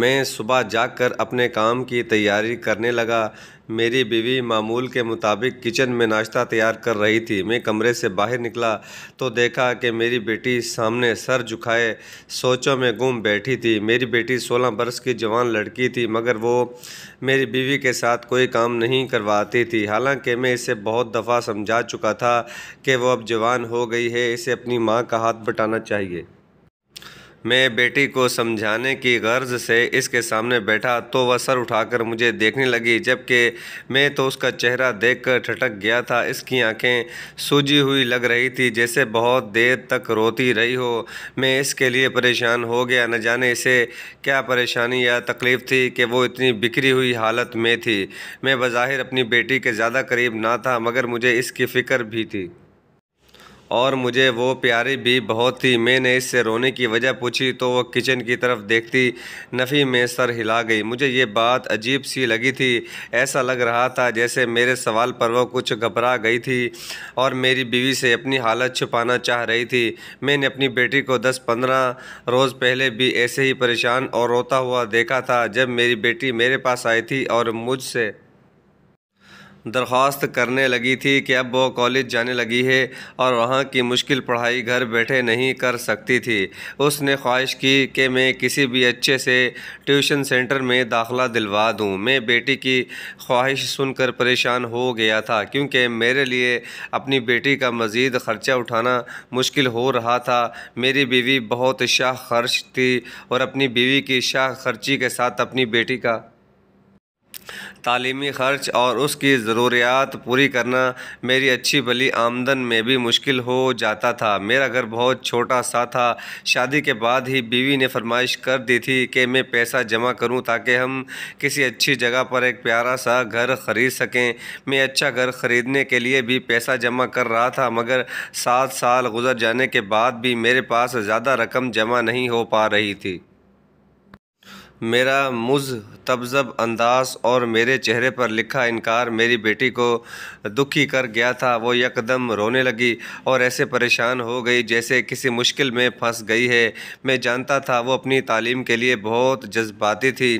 मैं सुबह जाकर अपने काम की तैयारी करने लगा मेरी बीवी मामूल के मुताबिक किचन में नाश्ता तैयार कर रही थी मैं कमरे से बाहर निकला तो देखा कि मेरी बेटी सामने सर झुकाए सोचों में गुम बैठी थी मेरी बेटी 16 बरस की जवान लड़की थी मगर वो मेरी बीवी के साथ कोई काम नहीं करवाती थी हालांकि मैं इसे बहुत दफ़ा समझा चुका था कि वो अब जवान हो गई है इसे अपनी माँ का हाथ बटाना चाहिए मैं बेटी को समझाने की गर्ज से इसके सामने बैठा तो वह सर उठाकर मुझे देखने लगी जबकि मैं तो उसका चेहरा देखकर ठटक गया था इसकी आंखें सूजी हुई लग रही थी जैसे बहुत देर तक रोती रही हो मैं इसके लिए परेशान हो गया न जाने इसे क्या परेशानी या तकलीफ़ थी कि वो इतनी बिखरी हुई हालत में थी मैं बज़ाहिर अपनी बेटी के ज़्यादा करीब ना था मगर मुझे इसकी फ़िक्र भी थी और मुझे वो प्यारी भी बहुत थी मैंने इससे रोने की वजह पूछी तो वो किचन की तरफ देखती नफ़ी में सर हिला गई मुझे ये बात अजीब सी लगी थी ऐसा लग रहा था जैसे मेरे सवाल पर वह कुछ घबरा गई थी और मेरी बीवी से अपनी हालत छुपाना चाह रही थी मैंने अपनी बेटी को दस पंद्रह रोज़ पहले भी ऐसे ही परेशान और रोता हुआ देखा था जब मेरी बेटी मेरे पास आई थी और मुझसे दरख्वास्त करने लगी थी कि अब वो कॉलेज जाने लगी है और वहाँ की मुश्किल पढ़ाई घर बैठे नहीं कर सकती थी उसने ख्वाहिश की कि मैं किसी भी अच्छे से ट्यूशन सेंटर में दाखला दिलवा दूँ मैं बेटी की ख्वाहिश सुनकर परेशान हो गया था क्योंकि मेरे लिए अपनी बेटी का मज़ीद ख़र्चा उठाना मुश्किल हो रहा था मेरी बीवी बहुत शाह खर्च थी और अपनी बीवी की शाह खर्ची के साथ अपनी बेटी का तालीमी ख़र्च और उसकी ज़रूरियात पूरी करना मेरी अच्छी भली आमदन में भी मुश्किल हो जाता था मेरा घर बहुत छोटा सा था शादी के बाद ही बीवी ने फरमाइश कर दी थी कि मैं पैसा जमा करूं ताकि हम किसी अच्छी जगह पर एक प्यारा सा घर ख़रीद सकें मैं अच्छा घर ख़रीदने के लिए भी पैसा जमा कर रहा था मगर सात साल गुजर जाने के बाद भी मेरे पास ज़्यादा रकम जमा नहीं हो पा रही थी मेरा तबजब अंदाज़ और मेरे चेहरे पर लिखा इनकार मेरी बेटी को दुखी कर गया था वो यकदम रोने लगी और ऐसे परेशान हो गई जैसे किसी मुश्किल में फंस गई है मैं जानता था वो अपनी तालीम के लिए बहुत जज्बाती थी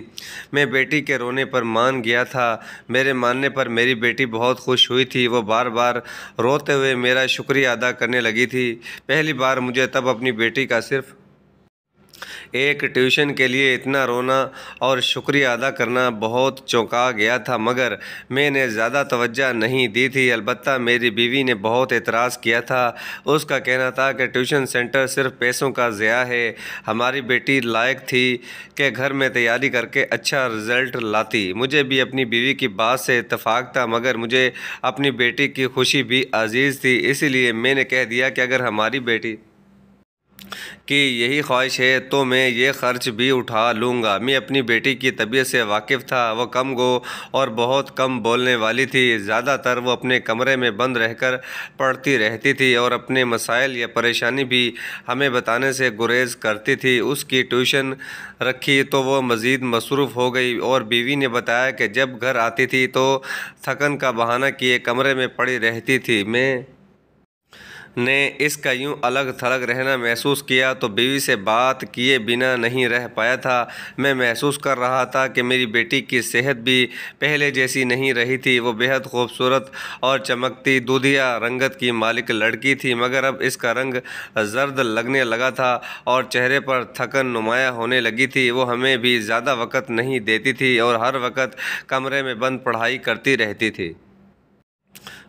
मैं बेटी के रोने पर मान गया था मेरे मानने पर मेरी बेटी बहुत खुश हुई थी वो बार बार रोते हुए मेरा शुक्रिया अदा करने लगी थी पहली बार मुझे तब अपनी बेटी का सिर्फ़ एक ट्यूशन के लिए इतना रोना और शुक्रिया अदा करना बहुत चौंका गया था मगर मैंने ज़्यादा तवज्जा नहीं दी थी अलबत् मेरी बीवी ने बहुत एतराज़ किया था उसका कहना था कि ट्यूशन सेंटर सिर्फ पैसों का ज़्या है हमारी बेटी लायक थी कि घर में तैयारी करके अच्छा रिज़ल्ट लाती मुझे भी अपनी बीवी की बात से इतफाक़ था मगर मुझे अपनी बेटी की खुशी भी अजीज़ थी इसीलिए मैंने कह दिया कि अगर हमारी बेटी कि यही ख्वाहिश है तो मैं ये ख़र्च भी उठा लूँगा मैं अपनी बेटी की तबीयत से वाकिफ़ था वह कम गो और बहुत कम बोलने वाली थी ज़्यादातर वो अपने कमरे में बंद रहकर पढ़ती रहती थी और अपने मसाइल या परेशानी भी हमें बताने से गुरेज करती थी उसकी ट्यूशन रखी तो वो मज़ीद मसरूफ़ हो गई और बीवी ने बताया कि जब घर आती थी तो थकन का बहाना किए कमरे में पड़ी रहती थी मैं ने इसका यूं अलग थलग रहना महसूस किया तो बीवी से बात किए बिना नहीं रह पाया था मैं महसूस कर रहा था कि मेरी बेटी की सेहत भी पहले जैसी नहीं रही थी वो बेहद खूबसूरत और चमकती दूधिया रंगत की मालिक लड़की थी मगर अब इसका रंग जर्द लगने लगा था और चेहरे पर थकन नुमाया होने लगी थी वो हमें भी ज़्यादा वक्त नहीं देती थी और हर वक्त कमरे में बंद पढ़ाई करती रहती थी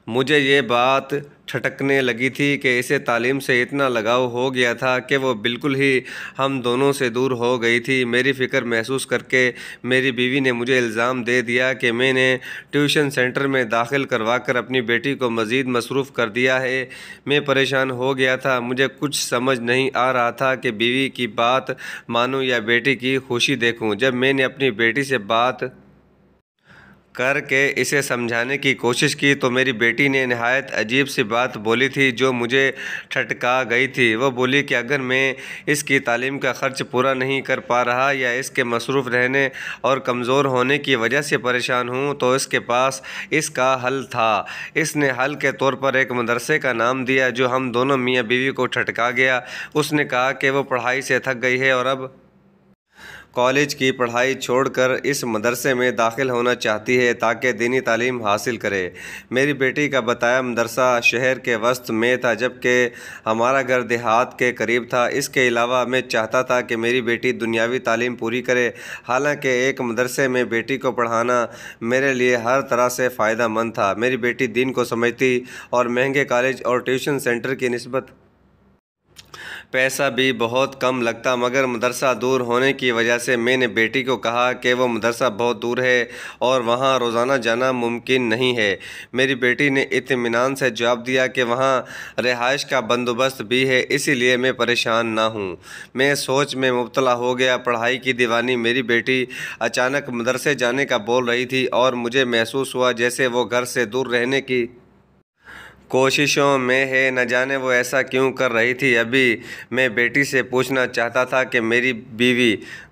मुझे ये बात ठटकने लगी थी कि इसे तालीम से इतना लगाव हो गया था कि वो बिल्कुल ही हम दोनों से दूर हो गई थी मेरी फ़िक्र महसूस करके मेरी बीवी ने मुझे इल्ज़ाम दे दिया कि मैंने ट्यूशन सेंटर में दाखिल करवा कर अपनी बेटी को मज़ीद मसरूफ़ कर दिया है मैं परेशान हो गया था मुझे कुछ समझ नहीं आ रहा था कि बीवी की बात मानूँ या बेटी की खुशी देखूँ जब मैंने अपनी बेटी से बात करके इसे समझाने की कोशिश की तो मेरी बेटी ने नहायत अजीब सी बात बोली थी जो मुझे ठटका गई थी वह बोली कि अगर मैं इसकी तालीम का ख़र्च पूरा नहीं कर पा रहा या इसके मसरूफ़ रहने और कमज़ोर होने की वजह से परेशान हूँ तो इसके पास इसका हल था इसने हल के तौर पर एक मदरसे का नाम दिया जो हम दोनों मियाँ बीवी को ठटका गया उसने कहा कि वो पढ़ाई से थक गई है और अब कॉलेज की पढ़ाई छोड़कर इस मदरसे में दाखिल होना चाहती है ताकि दीनी तालीम हासिल करे मेरी बेटी का बताया मदरसा शहर के वस्त में था जबकि हमारा घर देहात के करीब था इसके अलावा मैं चाहता था कि मेरी बेटी दुनियावी तालीम पूरी करे हालांकि एक मदरसे में बेटी को पढ़ाना मेरे लिए हर तरह से फ़ायदा मंद था मेरी बेटी दिन को समझती और महंगे कॉलेज और ट्यूशन सेंटर की नस्बत पैसा भी बहुत कम लगता मगर मदरसा दूर होने की वजह से मैंने बेटी को कहा कि वो मदरसा बहुत दूर है और वहाँ रोज़ाना जाना मुमकिन नहीं है मेरी बेटी ने इतमान से जवाब दिया कि वहाँ रिहाइश का बंदोबस्त भी है इसीलिए मैं परेशान ना हूँ मैं सोच में मुबतला हो गया पढ़ाई की दीवानी मेरी बेटी अचानक मदरसे जाने का बोल रही थी और मुझे महसूस हुआ जैसे वो घर से दूर रहने की कोशिशों में है न जाने वो ऐसा क्यों कर रही थी अभी मैं बेटी से पूछना चाहता था कि मेरी बीवी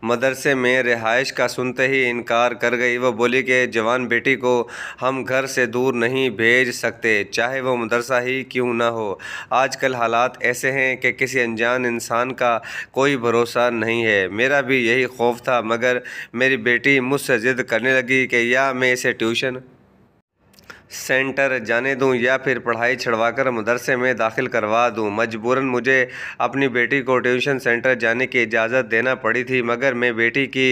मदरसे में रिहाइश का सुनते ही इनकार कर गई वो बोली कि जवान बेटी को हम घर से दूर नहीं भेज सकते चाहे वो मदरसा ही क्यों ना हो आजकल हालात ऐसे हैं कि किसी अनजान इंसान का कोई भरोसा नहीं है मेरा भी यही खौफ था मगर मेरी बेटी मुझसे ज़िद करने लगी कि या मैं इसे ट्यूशन सेंटर जाने दूं या फिर पढ़ाई कर मदरसे में दाखिल करवा दूं मजबूरन मुझे अपनी बेटी को ट्यूशन सेंटर जाने की इजाज़त देना पड़ी थी मगर मैं बेटी की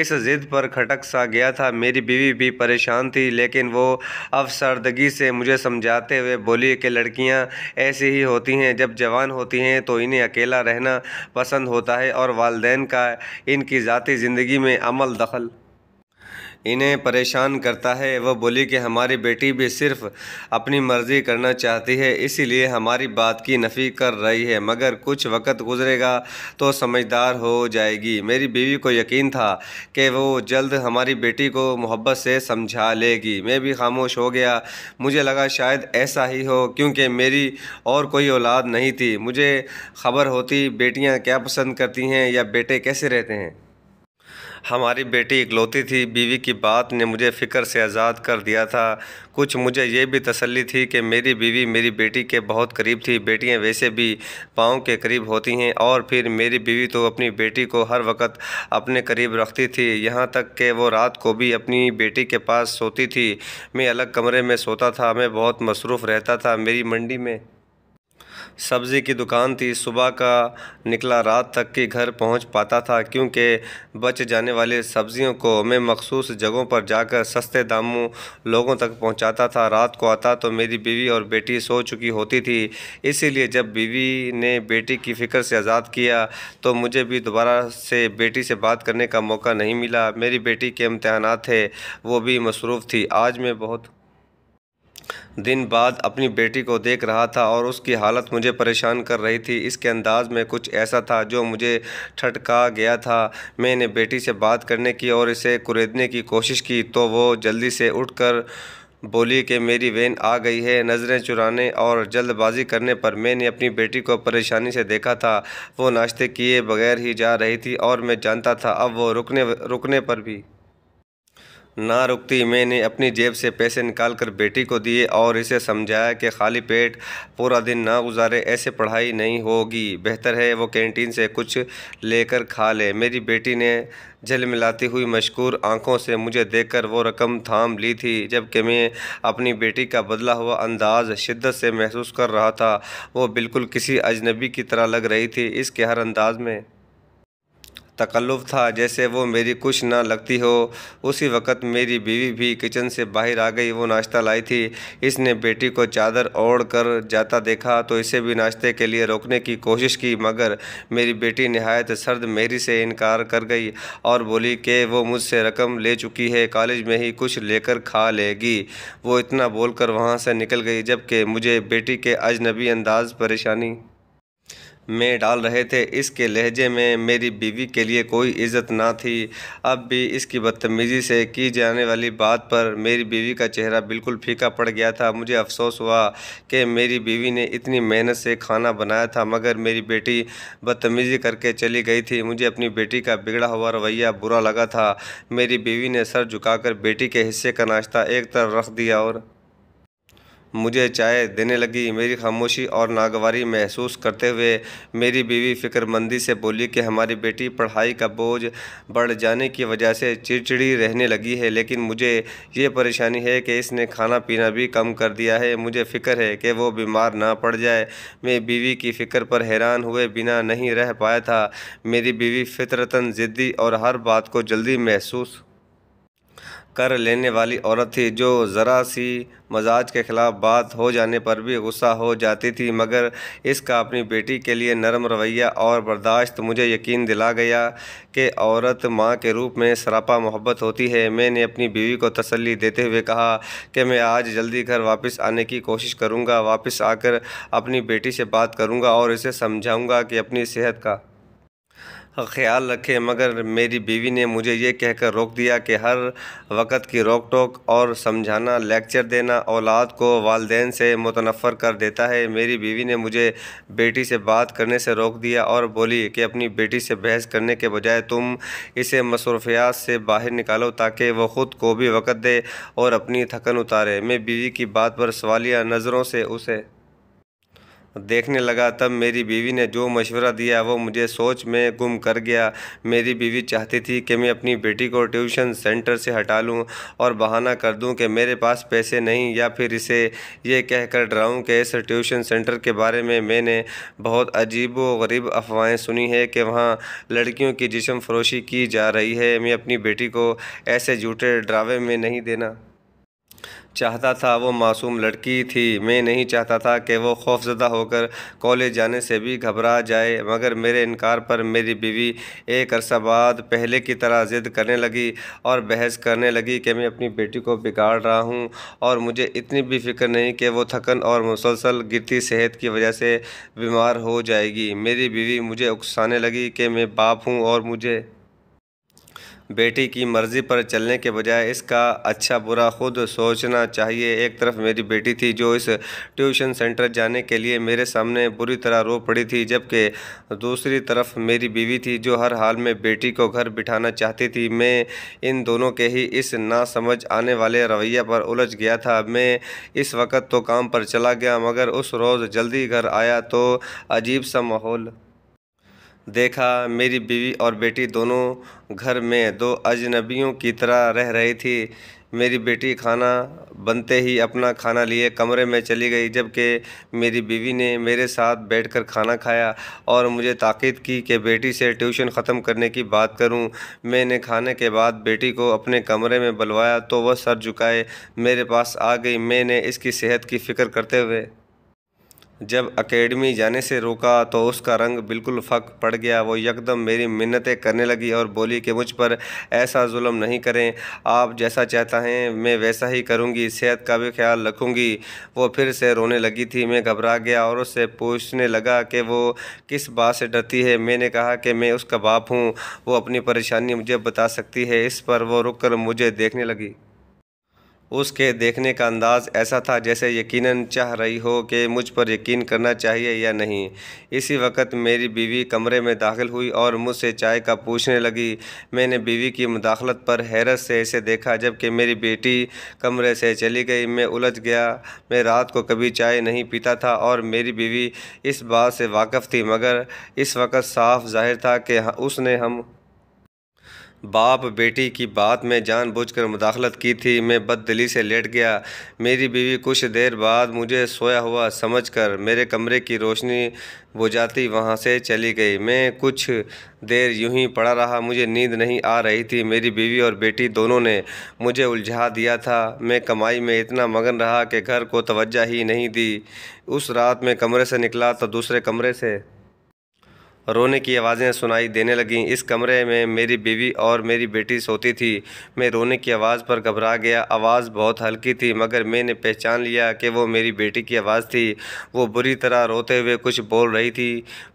इस ज़िद पर खटक सा गया था मेरी बीवी भी परेशान थी लेकिन वो अफसरदगी से मुझे समझाते हुए बोली कि लड़कियां ऐसी ही होती हैं जब जवान होती हैं तो इन्हें अकेला रहना पसंद होता है और वालदेन का इनकी ज़ाती ज़िंदगी में अमल दखल इन्हें परेशान करता है वह बोली कि हमारी बेटी भी सिर्फ अपनी मर्ज़ी करना चाहती है इसीलिए हमारी बात की नफ़ी कर रही है मगर कुछ वक्त गुजरेगा तो समझदार हो जाएगी मेरी बीवी को यकीन था कि वो जल्द हमारी बेटी को मोहब्बत से समझा लेगी मैं भी खामोश हो गया मुझे लगा शायद ऐसा ही हो क्योंकि मेरी और कोई औलाद नहीं थी मुझे खबर होती बेटियां क्या पसंद करती हैं या बेटे कैसे रहते हैं हमारी बेटी इकलौती थी बीवी की बात ने मुझे फ़िक्र से आज़ाद कर दिया था कुछ मुझे ये भी तसल्ली थी कि मेरी बीवी मेरी बेटी के बहुत करीब थी बेटियां वैसे भी पाँव के करीब होती हैं और फिर मेरी बीवी तो अपनी बेटी को हर वक्त अपने करीब रखती थी यहाँ तक कि वो रात को भी अपनी बेटी के पास सोती थी मैं अलग कमरे में सोता था मैं बहुत मसरूफ़ रहता था मेरी मंडी में सब्ज़ी की दुकान थी सुबह का निकला रात तक के घर पहुंच पाता था क्योंकि बच जाने वाले सब्ज़ियों को मैं मखसूस जगहों पर जाकर सस्ते दामों लोगों तक पहुंचाता था रात को आता तो मेरी बीवी और बेटी सो चुकी होती थी इसीलिए जब बीवी ने बेटी की फ़िक्र से आज़ाद किया तो मुझे भी दोबारा से बेटी से बात करने का मौका नहीं मिला मेरी बेटी के इम्तहान थे वो भी मसरूफ़ थी आज मैं बहुत दिन बाद अपनी बेटी को देख रहा था और उसकी हालत मुझे परेशान कर रही थी इसके अंदाज में कुछ ऐसा था जो मुझे ठटका गया था मैंने बेटी से बात करने की और इसे कुरेदने की कोशिश की तो वो जल्दी से उठकर बोली कि मेरी वैन आ गई है नज़रें चुराने और जल्दबाजी करने पर मैंने अपनी बेटी को परेशानी से देखा था वो नाश्ते किए बगैर ही जा रही थी और मैं जानता था अब वो रुकने रुकने पर भी ना रुकती मैंने अपनी जेब से पैसे निकाल कर बेटी को दिए और इसे समझाया कि खाली पेट पूरा दिन ना गुजारे ऐसे पढ़ाई नहीं होगी बेहतर है वो कैंटीन से कुछ लेकर खा ले मेरी बेटी ने जल मिलाती हुई मशहूर आंखों से मुझे देखकर वो रकम थाम ली थी जबकि मैं अपनी बेटी का बदला हुआ अंदाज़ शिद्दत से महसूस कर रहा था वो बिल्कुल किसी अजनबी की तरह लग रही थी इसके हर अंदाज में तकल्लुफ़ था जैसे वो मेरी कुछ ना लगती हो उसी वक़्त मेरी बीवी भी किचन से बाहर आ गई वो नाश्ता लाई थी इसने बेटी को चादर ओढ़ कर जाता देखा तो इसे भी नाश्ते के लिए रोकने की कोशिश की मगर मेरी बेटी नहायत सर्द मेरी से इनकार कर गई और बोली कि वो मुझसे रकम ले चुकी है कॉलेज में ही कुछ लेकर खा लेगी वो इतना बोलकर वहाँ से निकल गई जबकि मुझे बेटी के अजनबी अंदाज़ परेशानी में डाल रहे थे इसके लहजे में मेरी बीवी के लिए कोई इज्जत ना थी अब भी इसकी बदतमीज़ी से की जाने वाली बात पर मेरी बीवी का चेहरा बिल्कुल फीका पड़ गया था मुझे अफसोस हुआ कि मेरी बीवी ने इतनी मेहनत से खाना बनाया था मगर मेरी बेटी बदतमीज़ी करके चली गई थी मुझे अपनी बेटी का बिगड़ा हुआ रवैया बुरा लगा था मेरी बीवी ने सर झुकाकर बेटी के हिस्से का नाश्ता एक तरफ रख दिया और मुझे चाय देने लगी मेरी खामोशी और नागवारी महसूस करते हुए मेरी बीवी फ़िक्रमंदी से बोली कि हमारी बेटी पढ़ाई का बोझ बढ़ जाने की वजह से चिड़चिड़ी रहने लगी है लेकिन मुझे ये परेशानी है कि इसने खाना पीना भी कम कर दिया है मुझे फ़िक्र है कि वो बीमार ना पड़ जाए मैं बीवी की फ़िक्र पर हैरान हुए बिना नहीं रह पाया था मेरी बीवी फितरतन ज़िद्दी और हर बात को जल्दी महसूस कर लेने वाली औरत थी जो ज़रा सी मजाज के ख़िलाफ़ बात हो जाने पर भी गुस्सा हो जाती थी मगर इसका अपनी बेटी के लिए नरम रवैया और बर्दाश्त मुझे यकीन दिला गया कि औरत माँ के रूप में सरापा मोहब्बत होती है मैंने अपनी बीवी को तसल्ली देते हुए कहा कि मैं आज जल्दी घर वापस आने की कोशिश करूँगा वापस आकर अपनी बेटी से बात करूँगा और इसे समझाऊँगा कि अपनी सेहत का ख्याल रखे मगर मेरी बीवी ने मुझे ये कहकर रोक दिया कि हर वक्त की रोक टोक और समझाना लेक्चर देना औलाद को वालदेन से मुतनफ़र कर देता है मेरी बीवी ने मुझे बेटी से बात करने से रोक दिया और बोली कि अपनी बेटी से बहस करने के बजाय तुम इसे मसरूफियात से बाहर निकालो ताकि वह ख़ुद को भी वक्त दे और अपनी थकन उतारे मैं बीवी की बात पर सवालिया नज़रों से उसे देखने लगा तब मेरी बीवी ने जो मशवरा दिया वो मुझे सोच में गुम कर गया मेरी बीवी चाहती थी कि मैं अपनी बेटी को ट्यूशन सेंटर से हटा लूँ और बहाना कर दूँ कि मेरे पास पैसे नहीं या फिर इसे ये कहकर डराऊँ कि इस ट्यूशन सेंटर के बारे में मैंने बहुत अजीब व गरीब अफवाहें सुनी है कि वहाँ लड़कियों की जिसम फरोशी की जा रही है मैं अपनी बेटी को ऐसे झूठे ड्रावे में नहीं देना चाहता था वो मासूम लड़की थी मैं नहीं चाहता था कि वो खौफजदा होकर कॉलेज जाने से भी घबरा जाए मगर मेरे इनकार पर मेरी बीवी एक अरसा बाद पहले की तरह ज़िद करने लगी और बहस करने लगी कि मैं अपनी बेटी को बिगाड़ रहा हूँ और मुझे इतनी भी फिक्र नहीं कि वो थकन और मुसलसल गिरती सेहत की वजह से बीमार हो जाएगी मेरी बीवी मुझे उकसाने लगी कि मैं बाप हूँ और मुझे बेटी की मर्ज़ी पर चलने के बजाय इसका अच्छा बुरा खुद सोचना चाहिए एक तरफ मेरी बेटी थी जो इस ट्यूशन सेंटर जाने के लिए मेरे सामने बुरी तरह रो पड़ी थी जबकि दूसरी तरफ मेरी बीवी थी जो हर हाल में बेटी को घर बिठाना चाहती थी मैं इन दोनों के ही इस ना समझ आने वाले रवैया पर उलझ गया था मैं इस वक्त तो काम पर चला गया मगर उस रोज़ जल्दी घर आया तो अजीब सा माहौल देखा मेरी बीवी और बेटी दोनों घर में दो अजनबियों की तरह रह रही थी मेरी बेटी खाना बनते ही अपना खाना लिए कमरे में चली गई जबकि मेरी बीवी ने मेरे साथ बैठकर खाना खाया और मुझे ताक़द की कि बेटी से ट्यूशन ख़त्म करने की बात करूं मैंने खाने के बाद बेटी को अपने कमरे में बुलवाया तो वह सर झुकाए मेरे पास आ गई मैंने इसकी सेहत की फ़िक्र करते हुए जब अकेडमी जाने से रोका तो उसका रंग बिल्कुल फ़क पड़ गया वो यकदम मेरी मिन्नतें करने लगी और बोली कि मुझ पर ऐसा जुल्म नहीं करें आप जैसा चाहता हैं मैं वैसा ही करूंगी सेहत का भी ख्याल रखूंगी वो फिर से रोने लगी थी मैं घबरा गया और उससे पूछने लगा कि वो किस बात से डरती है मैंने कहा कि मैं उसका बाप हूँ वो अपनी परेशानी मुझे बता सकती है इस पर वो रुक कर मुझे देखने लगी उसके देखने का अंदाज़ ऐसा था जैसे यकीनन चाह रही हो कि मुझ पर यकीन करना चाहिए या नहीं इसी वक्त मेरी बीवी कमरे में दाखिल हुई और मुझसे चाय का पूछने लगी मैंने बीवी की मुदाखलत पर हैरत से इसे देखा जबकि मेरी बेटी कमरे से चली गई मैं उलझ गया मैं रात को कभी चाय नहीं पीता था और मेरी बीवी इस बात से वाकफ़ थी मगर इस वक्त साफ जाहिर था कि उसने हम बाप बेटी की बात में जानबूझकर मुदाखलत की थी मैं बददली से लेट गया मेरी बीवी कुछ देर बाद मुझे सोया हुआ समझकर मेरे कमरे की रोशनी बुझाती वहाँ से चली गई मैं कुछ देर यूं ही पड़ा रहा मुझे नींद नहीं आ रही थी मेरी बीवी और बेटी दोनों ने मुझे उलझा दिया था मैं कमाई में इतना मगन रहा कि घर को तवज्जा ही नहीं दी उस रात मैं कमरे से निकला तो दूसरे कमरे से रोने की आवाज़ें सुनाई देने लगीं इस कमरे में मेरी बीवी और मेरी बेटी सोती थी मैं रोने की आवाज़ पर घबरा गया आवाज़ बहुत हल्की थी मगर मैंने पहचान लिया कि वो मेरी बेटी की आवाज़ थी वो बुरी तरह रोते हुए कुछ बोल रही थी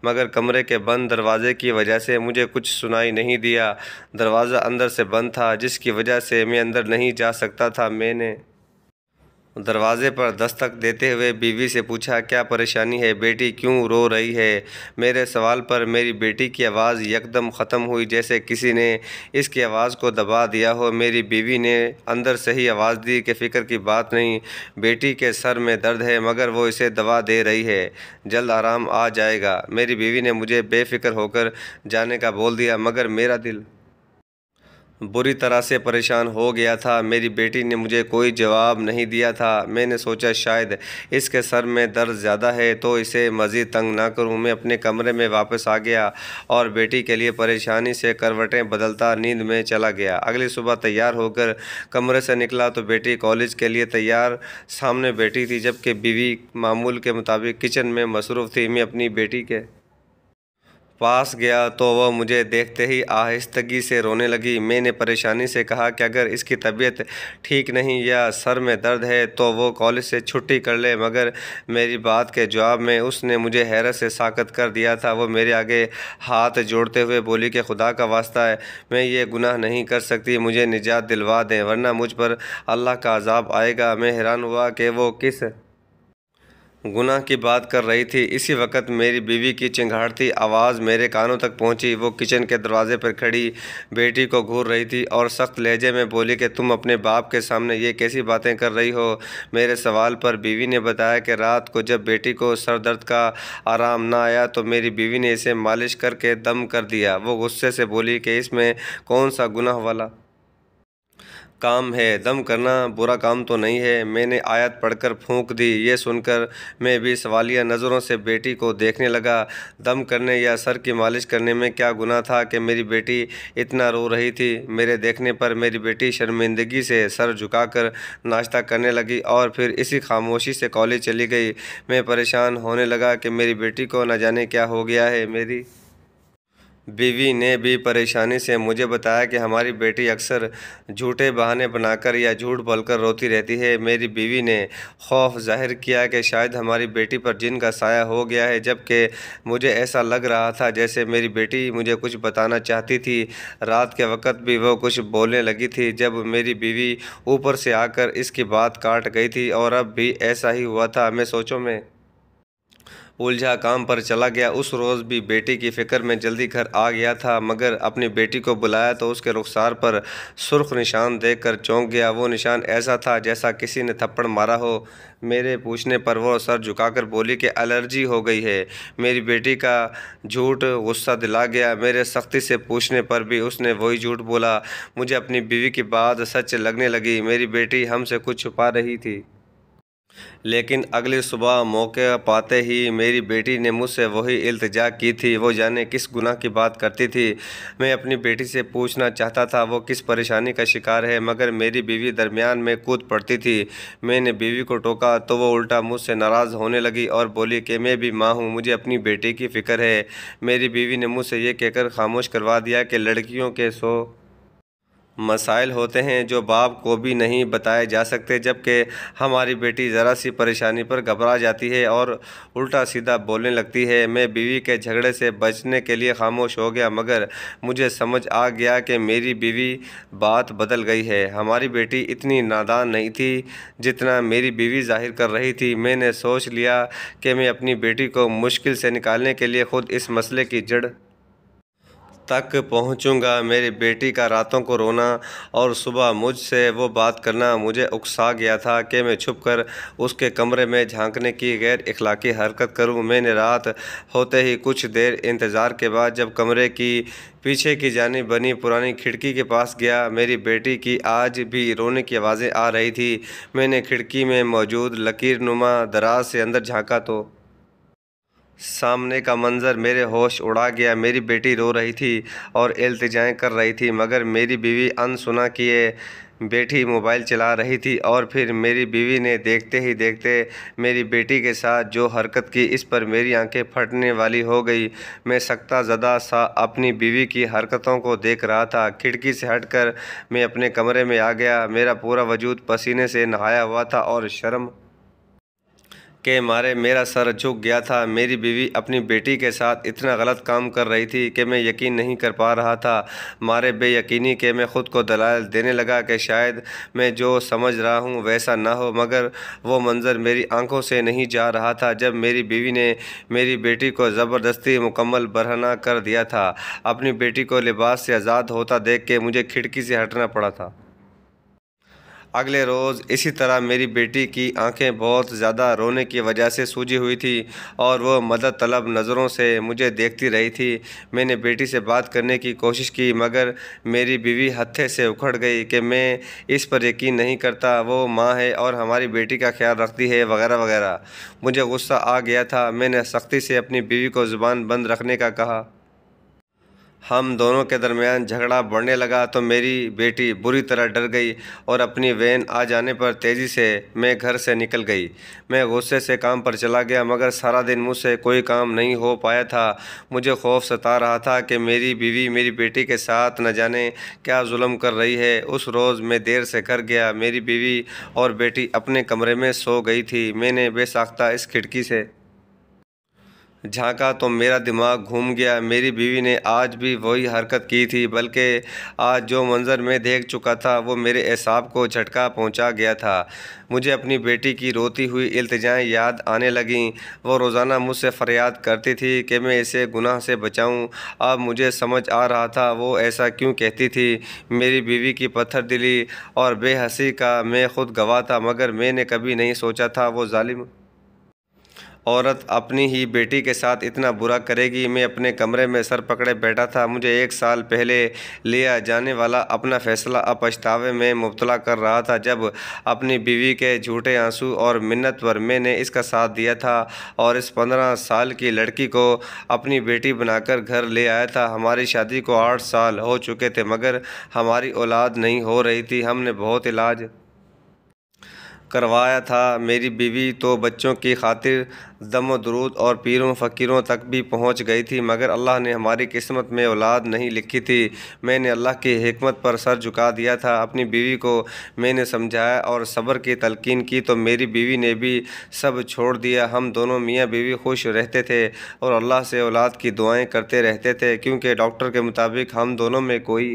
मगर कमरे के बंद दरवाजे की वजह से मुझे कुछ सुनाई नहीं दिया दरवाज़ा अंदर से बंद था जिसकी वजह से मैं अंदर नहीं जा सकता था मैंने दरवाजे पर दस्तक देते हुए बीवी से पूछा क्या परेशानी है बेटी क्यों रो रही है मेरे सवाल पर मेरी बेटी की आवाज़ यकदम ख़त्म हुई जैसे किसी ने इसकी आवाज़ को दबा दिया हो मेरी बीवी ने अंदर से ही आवाज़ दी कि फ़िक्र की बात नहीं बेटी के सर में दर्द है मगर वो इसे दवा दे रही है जल्द आराम आ जाएगा मेरी बीवी ने मुझे बेफिक्र होकर जाने का बोल दिया मगर मेरा दिल बुरी तरह से परेशान हो गया था मेरी बेटी ने मुझे कोई जवाब नहीं दिया था मैंने सोचा शायद इसके सर में दर्द ज़्यादा है तो इसे मज़ीद तंग ना करूं मैं अपने कमरे में वापस आ गया और बेटी के लिए परेशानी से करवटें बदलता नींद में चला गया अगली सुबह तैयार होकर कमरे से निकला तो बेटी कॉलेज के लिए तैयार सामने बैठी थी जबकि बीवी मामूल के मुताबिक किचन में मसरूफ़ थी मैं अपनी बेटी के पास गया तो वह मुझे देखते ही आहिस्तगी से रोने लगी मैंने परेशानी से कहा कि अगर इसकी तबीयत ठीक नहीं या सर में दर्द है तो वो कॉलेज से छुट्टी कर ले मगर मेरी बात के जवाब में उसने मुझे हैरत से साकत कर दिया था वो मेरे आगे हाथ जोड़ते हुए बोली कि खुदा का वास्ता है मैं ये गुनाह नहीं कर सकती मुझे निजात दिलवा दें वरना मुझ पर अल्लाह का अजाब आएगा मैं हैरान हुआ कि वो किस गुनाह की बात कर रही थी इसी वक्त मेरी बीवी की चिंघाड़ती आवाज़ मेरे कानों तक पहुंची वो किचन के दरवाजे पर खड़ी बेटी को घूर रही थी और सख्त लहजे में बोली कि तुम अपने बाप के सामने ये कैसी बातें कर रही हो मेरे सवाल पर बीवी ने बताया कि रात को जब बेटी को सर दर्द का आराम ना आया तो मेरी बीवी ने इसे मालिश करके दम कर दिया वो गुस्से से बोली कि इसमें कौन सा गुनाह वाला काम है दम करना बुरा काम तो नहीं है मैंने आयत पढ़कर फूंक दी ये सुनकर मैं भी सवालिया नज़रों से बेटी को देखने लगा दम करने या सर की मालिश करने में क्या गुनाह था कि मेरी बेटी इतना रो रही थी मेरे देखने पर मेरी बेटी शर्मिंदगी से सर झुकाकर नाश्ता करने लगी और फिर इसी खामोशी से कॉलेज चली गई मैं परेशान होने लगा कि मेरी बेटी को न जाने क्या हो गया है मेरी बीवी ने भी परेशानी से मुझे बताया कि हमारी बेटी अक्सर झूठे बहाने बनाकर या झूठ बोलकर रोती रहती है मेरी बीवी ने खौफ जाहिर किया कि शायद हमारी बेटी पर जिन का साया हो गया है जबकि मुझे ऐसा लग रहा था जैसे मेरी बेटी मुझे कुछ बताना चाहती थी रात के वक्त भी वो कुछ बोलने लगी थी जब मेरी बीवी ऊपर से आकर इसकी बात काट गई थी और अब भी ऐसा ही हुआ था मैं सोचों में उलझा काम पर चला गया उस रोज़ भी बेटी की फ़िक्र में जल्दी घर आ गया था मगर अपनी बेटी को बुलाया तो उसके रुखसार पर सुर्ख निशान देख कर चौंक गया वो निशान ऐसा था जैसा किसी ने थप्पड़ मारा हो मेरे पूछने पर वो सर झुकाकर बोली कि एलर्जी हो गई है मेरी बेटी का झूठ गुस्सा दिला गया मेरे सख्ती से पूछने पर भी उसने वही झूठ बोला मुझे अपनी बीवी की बात सच लगने लगी मेरी बेटी हमसे कुछ छुपा रही थी लेकिन अगली सुबह मौके पाते ही मेरी बेटी ने मुझसे वही इल्तजा की थी वो जाने किस गुनाह की बात करती थी मैं अपनी बेटी से पूछना चाहता था वो किस परेशानी का शिकार है मगर मेरी बीवी दरमियान में कूद पड़ती थी मैंने बीवी को टोका तो वो उल्टा मुझसे नाराज़ होने लगी और बोली कि मैं भी माँ हूँ मुझे अपनी बेटी की फ़िक्र है मेरी बीवी ने मुझसे ये कहकर खामोश करवा दिया कि लड़कियों के सो मसाइल होते हैं जो बाप को भी नहीं बताए जा सकते जबकि हमारी बेटी ज़रा सी परेशानी पर घबरा जाती है और उल्टा सीधा बोलने लगती है मैं बीवी के झगड़े से बचने के लिए खामोश हो गया मगर मुझे समझ आ गया कि मेरी बीवी बात बदल गई है हमारी बेटी इतनी नादान नहीं थी जितना मेरी बीवी जाहिर कर रही थी मैंने सोच लिया कि मैं अपनी बेटी को मुश्किल से निकालने के लिए ख़ुद इस मसले की जड़ तक पहुँचूँगा मेरी बेटी का रातों को रोना और सुबह मुझसे वो बात करना मुझे उकसा गया था कि मैं छुप कर उसके कमरे में झांकने की गैर अखलाक़ी हरकत करूँ मैंने रात होते ही कुछ देर इंतज़ार के बाद जब कमरे की पीछे की जानी बनी पुरानी खिड़की के पास गया मेरी बेटी की आज भी रोने की आवाज़ें आ रही थी मैंने खिड़की में मौजूद लकीर नुमा दराज से अंदर झाँका तो सामने का मंज़र मेरे होश उड़ा गया मेरी बेटी रो रही थी और अल्तजाएँ कर रही थी मगर मेरी बीवी अनसुना किए बेटी मोबाइल चला रही थी और फिर मेरी बीवी ने देखते ही देखते मेरी बेटी के साथ जो हरकत की इस पर मेरी आंखें फटने वाली हो गई मैं सकता ज़दा सा अपनी बीवी की हरकतों को देख रहा था खिड़की से हटकर मैं अपने कमरे में आ गया मेरा पूरा वजूद पसीने से नहाया हुआ था और शर्म के मारे मेरा सर झुक गया था मेरी बीवी अपनी बेटी के साथ इतना गलत काम कर रही थी कि मैं यकीन नहीं कर पा रहा था मारे बेयकीनी के मैं ख़ुद को दलाल देने लगा कि शायद मैं जो समझ रहा हूँ वैसा ना हो मगर वो मंज़र मेरी आंखों से नहीं जा रहा था जब मेरी बीवी ने मेरी बेटी को ज़बरदस्ती मुकम्मल बरहना कर दिया था अपनी बेटी को लिबास से आज़ाद होता देख के मुझे खिड़की से हटना पड़ा था अगले रोज़ इसी तरह मेरी बेटी की आंखें बहुत ज़्यादा रोने की वजह से सूजी हुई थी और वह मदद तलब नज़रों से मुझे देखती रही थी मैंने बेटी से बात करने की कोशिश की मगर मेरी बीवी हत्थे से उखड़ गई कि मैं इस पर यकीन नहीं करता वो माँ है और हमारी बेटी का ख्याल रखती है वगैरह वगैरह मुझे गुस्सा आ गया था मैंने सख्ती से अपनी बीवी को ज़ुबान बंद रखने का कहा हम दोनों के दरमियान झगड़ा बढ़ने लगा तो मेरी बेटी बुरी तरह डर गई और अपनी वैन आ जाने पर तेज़ी से मैं घर से निकल गई मैं गुस्से से काम पर चला गया मगर सारा दिन मुझसे कोई काम नहीं हो पाया था मुझे खौफ सता रहा था कि मेरी बीवी मेरी बेटी के साथ न जाने क्या जुल्म कर रही है उस रोज़ मैं देर से घर गया मेरी बीवी और बेटी अपने कमरे में सो गई थी मैंने बेसाख्ता इस खिड़की से झांका तो मेरा दिमाग घूम गया मेरी बीवी ने आज भी वही हरकत की थी बल्कि आज जो मंज़र मैं देख चुका था वो मेरे एसाब को झटका पहुंचा गया था मुझे अपनी बेटी की रोती हुई अल्तजाएँ याद आने लगें वो रोज़ाना मुझसे फरियाद करती थी कि मैं इसे गुनाह से बचाऊं अब मुझे समझ आ रहा था वो ऐसा क्यों कहती थी मेरी बीवी की पत्थर दिली और बेहसी का मैं खुद गवाह था मगर मैंने कभी नहीं सोचा था वो ालिम औरत अपनी ही बेटी के साथ इतना बुरा करेगी मैं अपने कमरे में सर पकड़े बैठा था मुझे एक साल पहले लिया जाने वाला अपना फ़ैसला अपछतावे में मुबतला कर रहा था जब अपनी बीवी के झूठे आंसू और मिन्नत पर मैंने इसका साथ दिया था और इस पंद्रह साल की लड़की को अपनी बेटी बनाकर घर ले आया था हमारी शादी को आठ साल हो चुके थे मगर हमारी औलाद नहीं हो रही थी हमने बहुत इलाज करवाया था मेरी बीवी तो बच्चों की खातिर दम दरूद और पीरों फ़कीरों तक भी पहुंच गई थी मगर अल्लाह ने हमारी किस्मत में औलाद नहीं लिखी थी मैंने अल्लाह की हमत पर सर झुका दिया था अपनी बीवी को मैंने समझाया और सब्र की तलकिन की तो मेरी बीवी ने भी सब छोड़ दिया हम दोनों मियाँ बीवी खुश रहते थे और अल्लाह से औलाद की दुआएँ करते रहते थे क्योंकि डॉक्टर के मुताबिक हम दोनों में कोई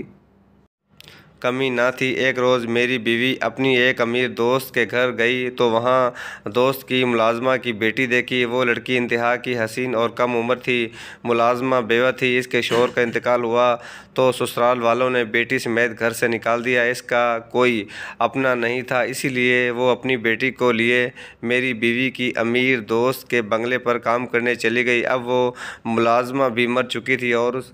कमी ना थी एक रोज़ मेरी बीवी अपनी एक अमीर दोस्त के घर गई तो वहाँ दोस्त की मुलाजमा की बेटी देखी वो लड़की इंतहा की हसीन और कम उम्र थी मुलाजमा बेवा थी इसके शोर का इंतकाल हुआ तो ससुराल वालों ने बेटी समेत घर से निकाल दिया इसका कोई अपना नहीं था इसीलिए वो अपनी बेटी को लिए मेरी बीवी की अमीर दोस्त के बंगले पर काम करने चली गई अब वो मुलाजमा भी मर चुकी थी और उस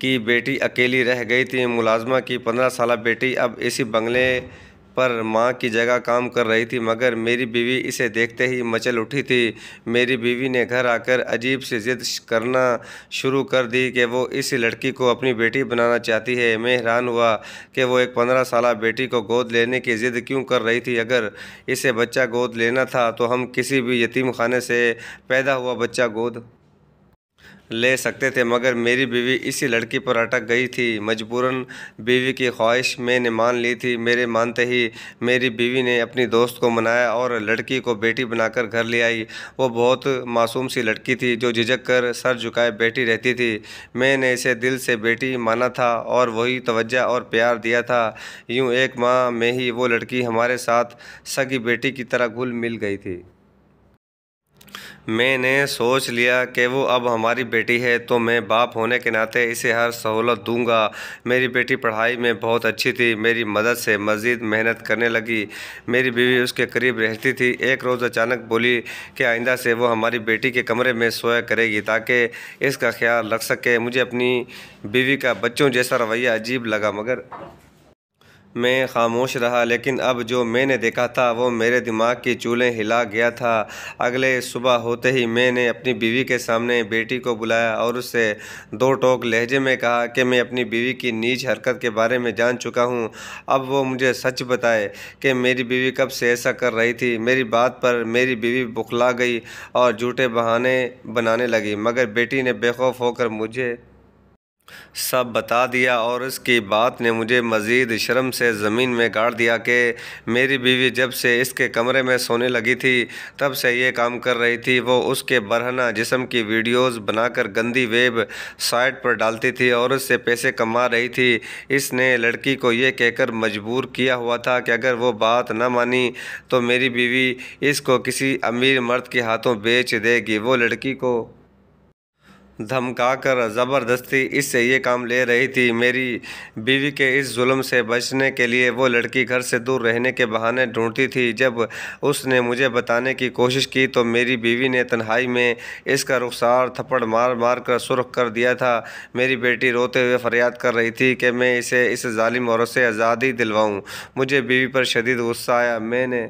की बेटी अकेली रह गई थी मुलाजमा की पंद्रह साल बेटी अब इसी बंगले पर माँ की जगह काम कर रही थी मगर मेरी बीवी इसे देखते ही मचल उठी थी मेरी बीवी ने घर आकर अजीब से जिद करना शुरू कर दी कि वो इस लड़की को अपनी बेटी बनाना चाहती है मैं हैरान हुआ कि वो एक पंद्रह साल बेटी को गोद लेने की ज़िद क्यों कर रही थी अगर इसे बच्चा गोद लेना था तो हम किसी भी यतीम खाने से पैदा हुआ बच्चा गोद ले सकते थे मगर मेरी बीवी इसी लड़की पर अटक गई थी मजबूरन बीवी की ख्वाहिश मैंने मान ली थी मेरे मानते ही मेरी बीवी ने अपनी दोस्त को मनाया और लड़की को बेटी बनाकर घर ले आई वो बहुत मासूम सी लड़की थी जो झिझक कर सर झुकाए बैठी रहती थी मैंने इसे दिल से बेटी माना था और वही तवज्जा और प्यार दिया था यूँ एक माह में ही वो लड़की हमारे साथ सगी बेटी की तरह घुल मिल गई थी मैंने सोच लिया कि वो अब हमारी बेटी है तो मैं बाप होने के नाते इसे हर सहूलत दूंगा मेरी बेटी पढ़ाई में बहुत अच्छी थी मेरी मदद से मज़ीद मेहनत करने लगी मेरी बीवी उसके करीब रहती थी एक रोज़ अचानक बोली कि आइंदा से वो हमारी बेटी के कमरे में सोया करेगी ताकि इसका ख्याल रख सके मुझे अपनी बीवी का बच्चों जैसा रवैया अजीब लगा मगर मैं खामोश रहा लेकिन अब जो मैंने देखा था वो मेरे दिमाग की चूल्हे हिला गया था अगले सुबह होते ही मैंने अपनी बीवी के सामने बेटी को बुलाया और उससे दो टोक लहजे में कहा कि मैं अपनी बीवी की नीच हरकत के बारे में जान चुका हूँ अब वो मुझे सच बताए कि मेरी बीवी कब से ऐसा कर रही थी मेरी बात पर मेरी बीवी बुखला गई और झूठे बहाने बनाने लगी मगर बेटी ने बेखौफ होकर मुझे सब बता दिया और इसकी बात ने मुझे मज़ीद शर्म से ज़मीन में गाड़ दिया कि मेरी बीवी जब से इसके कमरे में सोने लगी थी तब से ये काम कर रही थी वो उसके बरहना जिसम की वीडियोस बनाकर गंदी वेब साइट पर डालती थी और उससे पैसे कमा रही थी इसने लड़की को ये कहकर मजबूर किया हुआ था कि अगर वो बात ना मानी तो मेरी बीवी इसको किसी अमीर मर्द के हाथों बेच देगी वो लड़की को धमकाकर ज़बरदस्ती इससे ये काम ले रही थी मेरी बीवी के इस जुल्म से बचने के लिए वो लड़की घर से दूर रहने के बहाने ढूंढती थी जब उसने मुझे बताने की कोशिश की तो मेरी बीवी ने तन्हाई में इसका रुखसार थप्पड़ मार मार कर सुरख कर दिया था मेरी बेटी रोते हुए फरियाद कर रही थी कि मैं इसे इस जालिम औरत से आज़ादी दिलवाऊँ मुझे बीवी पर शदीद गुस्सा आया मैंने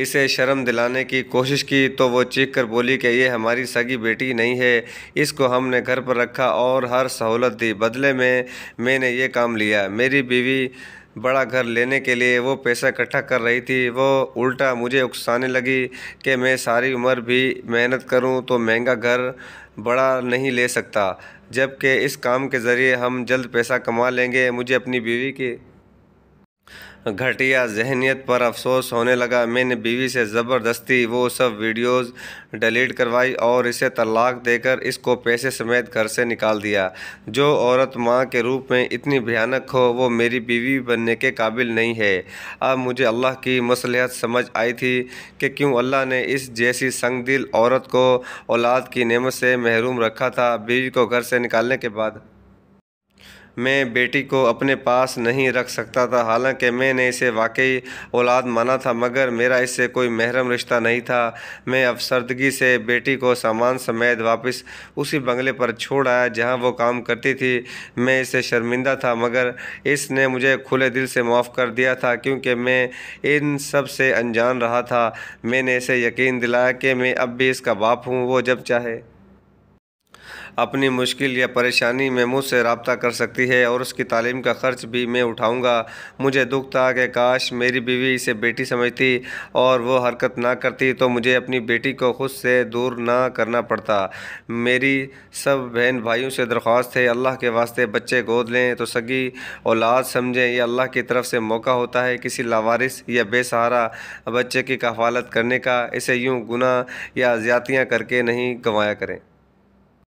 इसे शर्म दिलाने की कोशिश की तो वो चीख कर बोली कि ये हमारी सगी बेटी नहीं है इसको हमने घर पर रखा और हर सहूलत दी बदले में मैंने ये काम लिया मेरी बीवी बड़ा घर लेने के लिए वो पैसा इकट्ठा कर रही थी वो उल्टा मुझे उकसाने लगी कि मैं सारी उम्र भी मेहनत करूं तो महंगा घर बड़ा नहीं ले सकता जबकि इस काम के ज़रिए हम जल्द पैसा कमा लेंगे मुझे अपनी बीवी की घटिया जहनीत पर अफसोस होने लगा मैंने बीवी से ज़बरदस्ती वो सब वीडियोस डिलीट करवाई और इसे तलाक देकर इसको पैसे समेत घर से निकाल दिया जो औरत माँ के रूप में इतनी भयानक हो वो मेरी बीवी बनने के काबिल नहीं है अब मुझे अल्लाह की मसलहत समझ आई थी कि क्यों अल्लाह ने इस जैसी संग दिल औरत को औलाद की नमत से महरूम रखा था बीवी को घर से निकालने के बाद मैं बेटी को अपने पास नहीं रख सकता था हालांकि मैंने इसे वाकई औलाद माना था मगर मेरा इससे कोई महरम रिश्ता नहीं था मैं अफसरदगी से बेटी को सामान समेत वापस उसी बंगले पर छोड़ आया जहां वो काम करती थी मैं इससे शर्मिंदा था मगर इसने मुझे खुले दिल से माफ़ कर दिया था क्योंकि मैं इन सब से अनजान रहा था मैंने इसे यकीन दिलाया कि मैं अब भी इसका बाप हूँ वो जब चाहे अपनी मुश्किल या परेशानी में मुझसे रबता कर सकती है और उसकी तालीम का ख़र्च भी मैं उठाऊँगा मुझे दुख था कि काश मेरी बीवी इसे बेटी समझती और वो हरकत ना करती तो मुझे अपनी बेटी को खुद से दूर ना करना पड़ता मेरी सब बहन भाइयों से दरख्वास्त है अल्लाह के वास्ते बच्चे गोद लें तो सगी औलाद समझें यह अल्लाह की तरफ से मौका होता है किसी लावारिस या बेसहारा बच्चे की कफालत करने का इसे यूँ गुना या ज्यादियाँ करके नहीं गंवाया करें